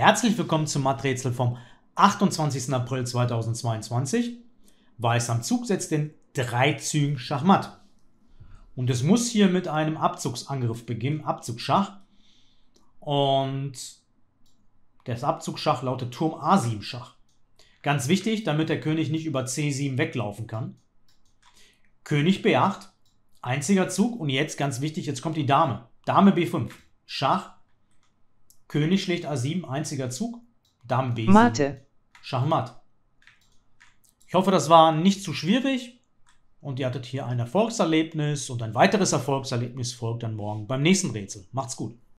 Herzlich willkommen zum Maträtsel vom 28. April 2022. Weiß am Zug setzt in drei Zügen Schachmatt. Und es muss hier mit einem Abzugsangriff beginnen, Abzugsschach. Und das Abzugsschach lautet Turm A7 Schach. Ganz wichtig, damit der König nicht über C7 weglaufen kann. König B8, einziger Zug und jetzt ganz wichtig, jetzt kommt die Dame. Dame B5, Schach, König schlägt A7, einziger Zug, Dame B7. Mate. Schachmatt. Ich hoffe, das war nicht zu schwierig und ihr hattet hier ein Erfolgserlebnis und ein weiteres Erfolgserlebnis folgt dann morgen beim nächsten Rätsel. Macht's gut.